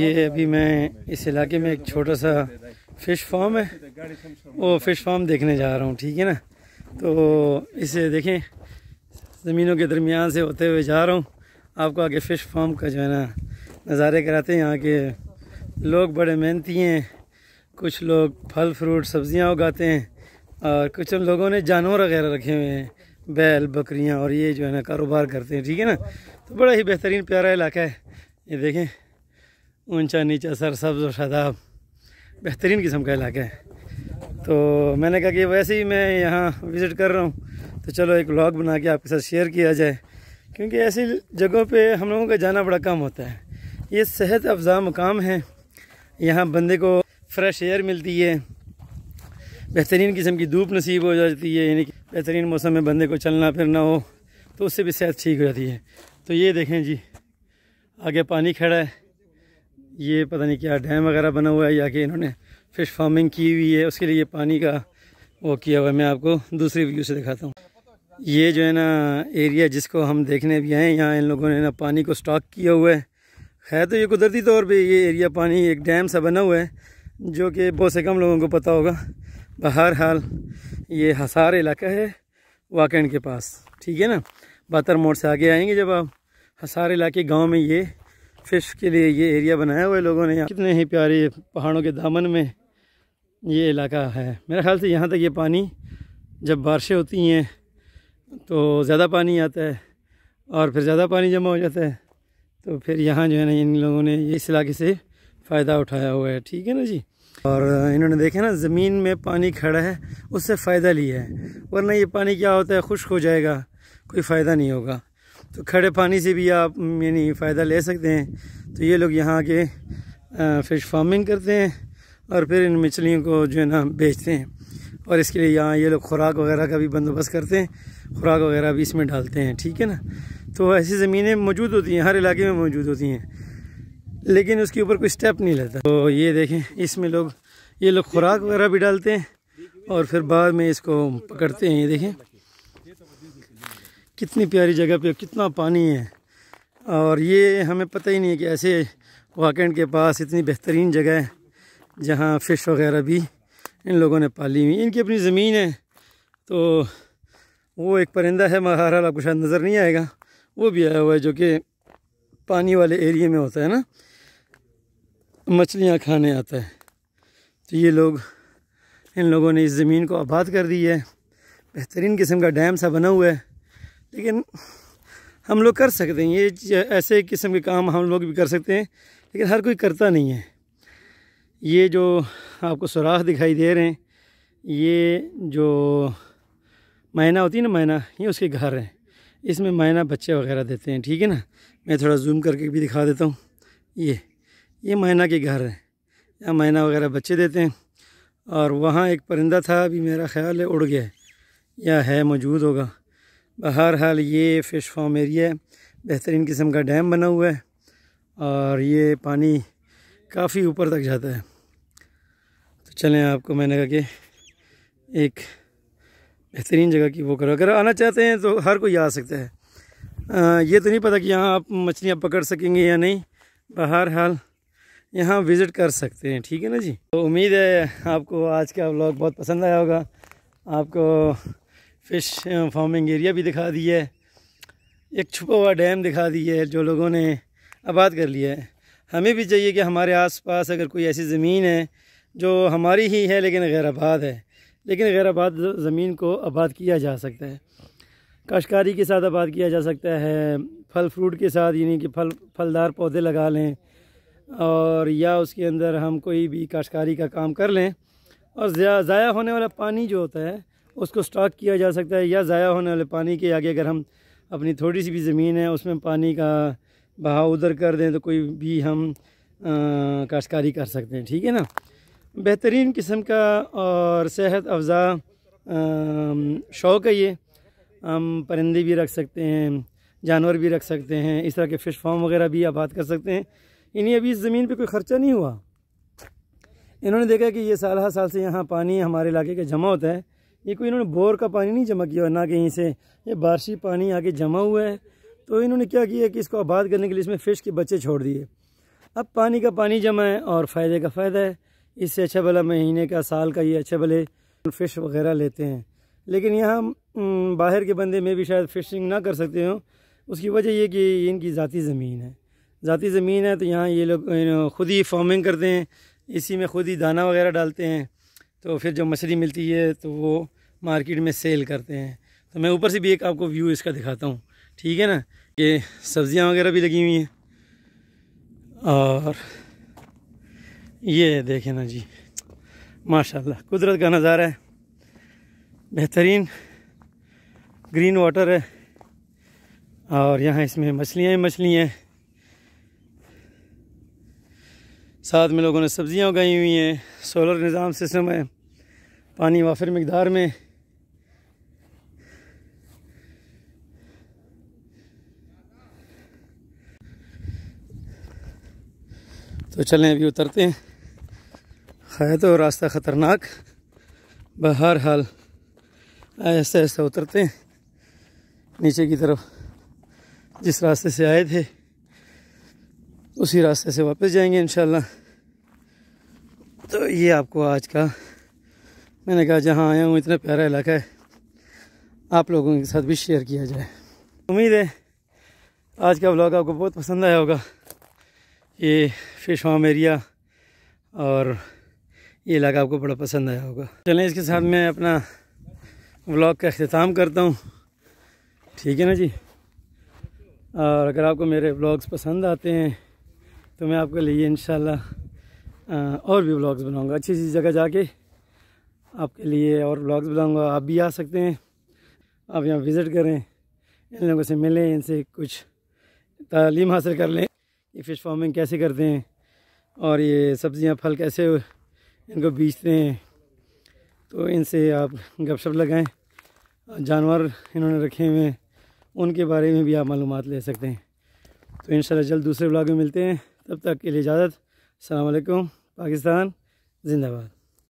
ये अभी मैं इस इलाके में एक छोटा सा फ़िश फार्म है वो फ़िश फार्म देखने जा रहा हूँ ठीक है ना तो इसे देखें ज़मीनों के दरमियान से होते हुए जा रहा हूँ आपको आगे फ़िश फार्म का जो है ना नज़ारे कराते हैं यहाँ के लोग बड़े मेहनती हैं कुछ लोग फल फ्रूट सब्जियाँ उगाते हैं और कुछ उन लोगों ने जानवर वगैरह रखे हुए हैं बैल बकरियाँ और ये जो है ना कारोबार करते हैं ठीक है ना तो बड़ा ही बेहतरीन प्यारा इलाका है ये देखें ऊंचा नीचा सर सब्ज शादाब बेहतरीन किस्म का इलाका है तो मैंने कहा कि वैसे ही मैं यहाँ विज़िट कर रहा हूँ तो चलो एक व्लॉग बना के आपके साथ शेयर किया जाए क्योंकि ऐसी जगहों पे हम लोगों का जाना बड़ा कम होता है ये सेहत अफजा मकाम है यहाँ बंदे को फ्रेश एयर मिलती है बेहतरीन किस्म की धूप नसीब हो जाती है यानी कि बेहतरीन मौसम में बंदे को चलना फिरना हो तो उससे भी सेहत ठीक हो जाती है तो ये देखें जी आगे पानी खड़ा है ये पता नहीं क्या डैम वगैरह बना हुआ है या कि इन्होंने फ़िश फार्मिंग की हुई है उसके लिए पानी का वो किया हुआ है मैं आपको दूसरी व्यू से दिखाता हूँ ये जो है ना एरिया जिसको हम देखने भी आए यहाँ इन लोगों ने ना पानी को स्टॉक किया हुआ है है तो ये कुदरती तौर पे ये एरिया पानी एक डैम सा बना हुआ है जो कि बहुत से कम लोगों को पता होगा बहर हाल ये हसार इलाका है वाकंड के पास ठीक है ना बातर मोड़ से आगे आएंगे जब आप हसार इलाके गाँव में ये फिश के लिए ये एरिया बनाया हुआ है लोगों ने कितने ही प्यारे पहाड़ों के दामन में ये इलाका है मेरे ख्याल से यहाँ तक ये पानी जब बारिशें होती हैं तो ज़्यादा पानी आता है और फिर ज़्यादा पानी जमा हो जाता है तो फिर यहाँ जो है ना इन लोगों ने इस इलाके से फ़ायदा उठाया हुआ है ठीक है ना जी और इन्होंने देखा ना ज़मीन में पानी खड़ा है उससे फ़ायदा लिया है वरना ये पानी क्या होता है खुश्क हो जाएगा कोई फ़ायदा नहीं होगा तो खड़े पानी से भी आप यानी फ़ायदा ले सकते हैं तो ये लोग यहाँ के फ़िश फार्मिंग करते हैं और फिर इन मछलियों को जो है ना बेचते हैं और इसके लिए यहाँ ये लोग खुराक वगैरह का भी बंदोबस्त करते हैं खुराक वगैरह भी इसमें डालते हैं ठीक है ना तो ऐसी ज़मीनें मौजूद होती हैं हर इलाके में मौजूद होती हैं लेकिन उसके ऊपर कोई स्टेप नहीं लेता तो ये देखें इसमें लोग ये लोग खुराक वगैरह भी डालते हैं और फिर बाद में इसको पकड़ते हैं ये देखें कितनी प्यारी जगह पे कितना पानी है और ये हमें पता ही नहीं है कि ऐसे वाकेंड के पास इतनी बेहतरीन जगह है जहाँ फ़िश वगैरह भी इन लोगों ने पाली हुई इनकी अपनी ज़मीन है तो वो एक परिंदा है बहरहाल आपको शायद नज़र नहीं आएगा वो भी आया हुआ है जो कि पानी वाले एरिए में होता है ना मछलियाँ खाने आता है तो ये लोग इन लोगों ने इस ज़मीन को आबाद कर दी है बेहतरीन किस्म का डैम सा बना हुआ है लेकिन हम लोग कर सकते हैं ये ऐसे किस्म के काम हम लोग भी कर सकते हैं लेकिन हर कोई करता नहीं है ये जो आपको सुराख दिखाई दे रहे हैं ये जो मैना होती है ना मैना ये उसके घर हैं इसमें मैना बच्चे वगैरह देते हैं ठीक है ना मैं थोड़ा जूम करके भी दिखा देता हूँ ये ये मैना के घर हैं यहाँ मैना वगैरह बच्चे देते हैं और वहाँ एक परिंदा था अभी मेरा ख्याल है उड़ गया या है मौजूद होगा बहर हाल ये फ़िश फार्म एरिया है बेहतरीन किस्म का डैम बना हुआ है और ये पानी काफ़ी ऊपर तक जाता है तो चलें आपको मैंने कहा कि एक बेहतरीन जगह की वो करो अगर आना चाहते हैं तो हर कोई आ सकता है आ, ये तो नहीं पता कि यहाँ आप मछलियाँ पकड़ सकेंगे या नहीं बहर हाल यहाँ विज़िट कर सकते हैं ठीक है ना जी तो उम्मीद है आपको आज का व्लॉग बहुत पसंद आया होगा आपको फिश फार्मिंग एरिया भी दिखा दी है एक छुपा हुआ डैम दिखा दी है जो लोगों ने आबाद कर लिया है हमें भी चाहिए कि हमारे आसपास अगर कोई ऐसी ज़मीन है जो हमारी ही है लेकिन गैर आबाद है लेकिन गैर आबाद ज़मीन को आबाद किया जा सकता है काश्कारी के साथ आबाद किया जा सकता है फल फ्रूट के साथ यानी कि फल फलदार पौधे लगा लें और या उसके अंदर हम कोई भी काश्तकारी का काम कर लें और ज़ाया होने वाला पानी जो होता है उसको स्टॉक किया जा सकता है या ज़ाया होने वाले पानी के आगे अगर हम अपनी थोड़ी सी भी ज़मीन है उसमें पानी का बहाव उधर कर दें तो कोई भी हम काश्तकारी कर सकते हैं ठीक है ना बेहतरीन किस्म का और सेहत अफजा शौक़ है ये हम परिंदे भी रख सकते हैं जानवर भी रख सकते हैं इस तरह के फ़िश फार्म वगैरह भी आबाद कर सकते हैं इन्हें अभी इस ज़मीन पे कोई ख़र्चा नहीं हुआ इन्होंने देखा कि ये साल हर साल से यहाँ पानी हमारे इलाके का जमा होता है ये कोई इन्होंने बोर का पानी नहीं जमा किया ना कहीं से ये बारिशी पानी आके जमा हुआ है तो इन्होंने क्या किया कि इसको आबाद करने के लिए इसमें फ़िश के बच्चे छोड़ दिए अब पानी का पानी जमा है और फ़ायदे का फ़ायदा है इससे अच्छा भला महीने का साल का ये अच्छे भले फ़िश वगैरह लेते हैं लेकिन यहाँ बाहर के बंदे में भी शायद फ़िशिंग ना कर सकते हों उसकी वजह यह कि इनकी ज़ाती ज़मीन है ज़ाती ज़मीन है तो यहाँ ये लोग ख़ुद ही फार्मिंग करते हैं इसी में ख़ुद ही दाना वगैरह डालते हैं तो फिर जब मछली मिलती है तो वो मार्केट में सेल करते हैं तो मैं ऊपर से भी एक आपको व्यू इसका दिखाता हूँ ठीक है ना कि सब्जियाँ वगैरह भी लगी हुई हैं और ये देखें ना जी माशाल्लाह कुदरत का नज़ारा है बेहतरीन ग्रीन वाटर है और यहाँ इसमें मछलियाँ ही मछलियाँ हैं साथ में लोगों ने सब्ज़ियाँ उगाई हुई हैं सोलर निज़ाम सिस्टम है पानी वाफिर मकदार में तो चलें अभी उतरते हैं है तो रास्ता ख़तरनाक बहर हाल ऐसा ऐसा उतरते हैं नीचे की तरफ जिस रास्ते से आए थे उसी रास्ते से वापस जाएंगे इन तो ये आपको आज का मैंने कहा जहाँ आया हूँ इतना प्यारा इलाका है आप लोगों के साथ भी शेयर किया जाए उम्मीद है आज का ब्लॉग आपको बहुत पसंद आया होगा ये फिश फार्म एरिया और ये इलाका आपको बड़ा पसंद आया होगा चलें इसके साथ मैं अपना व्लॉग का अख्ताम करता हूँ ठीक है ना जी और अगर आपको मेरे ब्लॉग्स पसंद आते हैं तो मैं आपके लिए इन और भी ब्लॉग्स बनाऊँगा अच्छी अच्छी जगह जाके आपके लिए और ब्लॉग्स बनाऊँगा आप भी आ सकते हैं आप यहाँ विज़िट करें इन लोगों से मिलें इनसे कुछ तालीम हासिल कर लें ये फ़िश फार्मिंग कैसे करते हैं और ये सब्ज़ियाँ फल कैसे इनको बेचते हैं तो इनसे आप गपशप लगाएं जानवर इन्होंने रखे हुए हैं उनके बारे में भी आप मालूम ले सकते हैं तो इन जल्द दूसरे ब्लॉग में मिलते हैं तब तक के लिए इजाज़त अलकुम पाकिस्तान ज़िंदाबाद